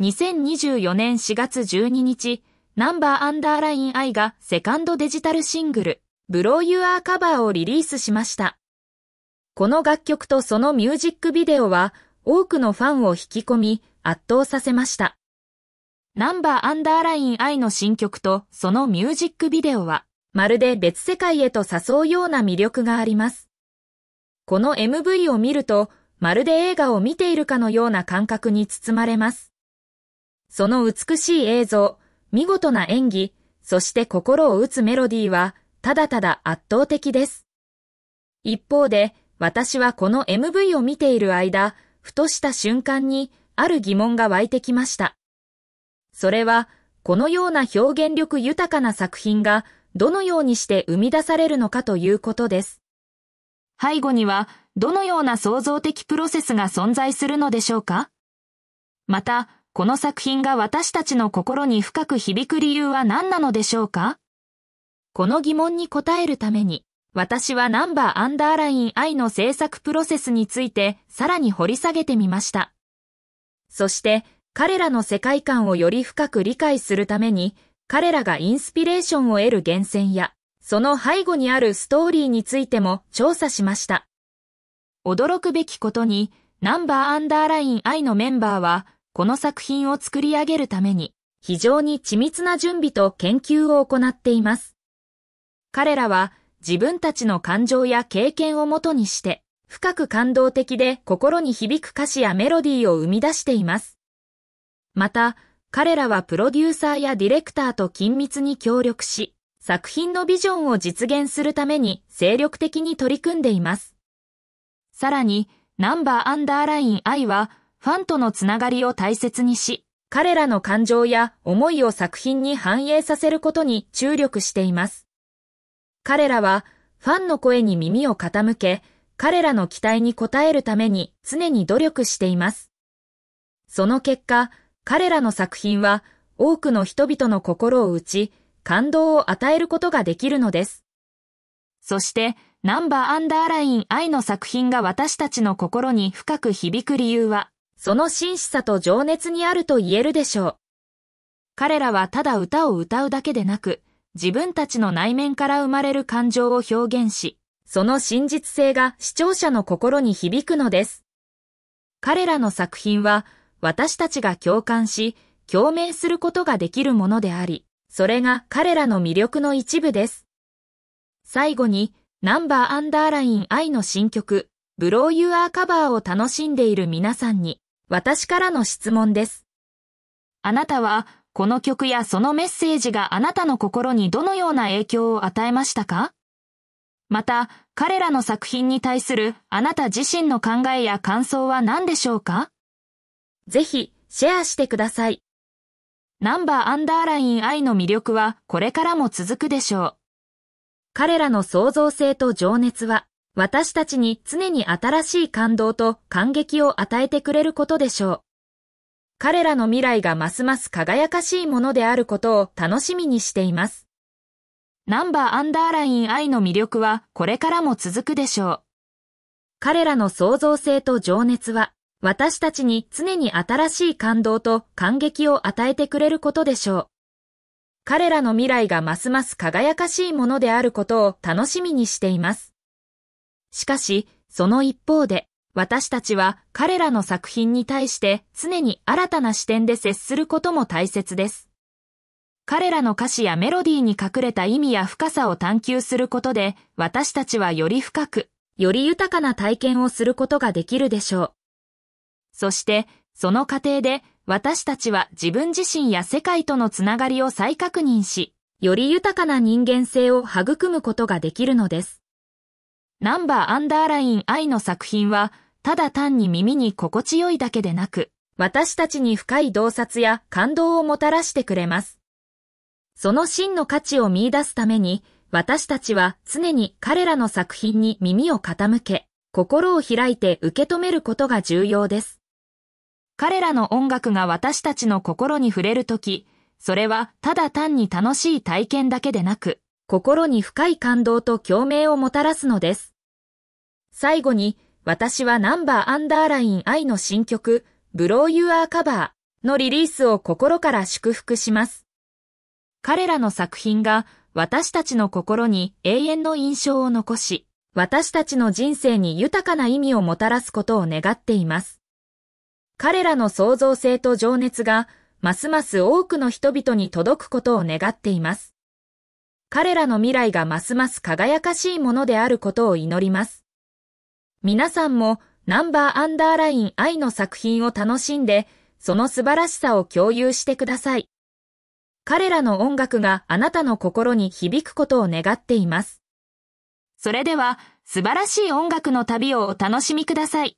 2024年4月12日、ナンバーアンダーライン I がセカンドデジタルシングル、ブローユアーカバーをリリースしました。この楽曲とそのミュージックビデオは、多くのファンを引き込み、圧倒させました。ナンバーアンダーライン I の新曲とそのミュージックビデオは、まるで別世界へと誘うような魅力があります。この MV を見ると、まるで映画を見ているかのような感覚に包まれます。その美しい映像、見事な演技、そして心を打つメロディーは、ただただ圧倒的です。一方で、私はこの MV を見ている間、ふとした瞬間に、ある疑問が湧いてきました。それは、このような表現力豊かな作品が、どのようにして生み出されるのかということです。背後には、どのような創造的プロセスが存在するのでしょうかまた、この作品が私たちの心に深く響く理由は何なのでしょうかこの疑問に答えるために、私はナンバーアンダーライン愛の制作プロセスについてさらに掘り下げてみました。そして彼らの世界観をより深く理解するために彼らがインスピレーションを得る源泉やその背後にあるストーリーについても調査しました。驚くべきことにナンバーアンダーライン愛のメンバーはこの作品を作り上げるために、非常に緻密な準備と研究を行っています。彼らは自分たちの感情や経験をもとにして、深く感動的で心に響く歌詞やメロディーを生み出しています。また、彼らはプロデューサーやディレクターと緊密に協力し、作品のビジョンを実現するために精力的に取り組んでいます。さらに、ナンバーアンダーライン I は、ファンとのつながりを大切にし、彼らの感情や思いを作品に反映させることに注力しています。彼らはファンの声に耳を傾け、彼らの期待に応えるために常に努力しています。その結果、彼らの作品は多くの人々の心を打ち、感動を与えることができるのです。そして、ナンバーアンダーライン愛の作品が私たちの心に深く響く理由は、その真摯さと情熱にあると言えるでしょう。彼らはただ歌を歌うだけでなく、自分たちの内面から生まれる感情を表現し、その真実性が視聴者の心に響くのです。彼らの作品は、私たちが共感し、共鳴することができるものであり、それが彼らの魅力の一部です。最後に、ナンバーアンダーライン愛の新曲、ブローユアーカバーを楽しんでいる皆さんに、私からの質問です。あなたは、この曲やそのメッセージがあなたの心にどのような影響を与えましたかまた、彼らの作品に対するあなた自身の考えや感想は何でしょうかぜひ、シェアしてください。ナンバーアンダーライン愛の魅力はこれからも続くでしょう。彼らの創造性と情熱は私たちに常に新しい感動と感激を与えてくれることでしょう。彼らの未来がますます輝かしいものであることを楽しみにしています。ナンバーアンダーライン愛の魅力はこれからも続くでしょう。彼らの創造性と情熱は私たちに常に新しい感動と感激を与えてくれることでしょう。彼らの未来がますます輝かしいものであることを楽しみにしています。しかし、その一方で、私たちは彼らの作品に対して常に新たな視点で接することも大切です。彼らの歌詞やメロディーに隠れた意味や深さを探求することで、私たちはより深く、より豊かな体験をすることができるでしょう。そして、その過程で、私たちは自分自身や世界とのつながりを再確認し、より豊かな人間性を育むことができるのです。ナンバーアンダーライン I の作品は、ただ単に耳に心地よいだけでなく、私たちに深い洞察や感動をもたらしてくれます。その真の価値を見出すために、私たちは常に彼らの作品に耳を傾け、心を開いて受け止めることが重要です。彼らの音楽が私たちの心に触れるとき、それはただ単に楽しい体験だけでなく、心に深い感動と共鳴をもたらすのです。最後に、私はナンバーアンダーライン愛の新曲、ブローユアーカバーのリリースを心から祝福します。彼らの作品が私たちの心に永遠の印象を残し、私たちの人生に豊かな意味をもたらすことを願っています。彼らの創造性と情熱が、ますます多くの人々に届くことを願っています。彼らの未来がますます輝かしいものであることを祈ります。皆さんもナンバーアンダーライン愛の作品を楽しんで、その素晴らしさを共有してください。彼らの音楽があなたの心に響くことを願っています。それでは、素晴らしい音楽の旅をお楽しみください。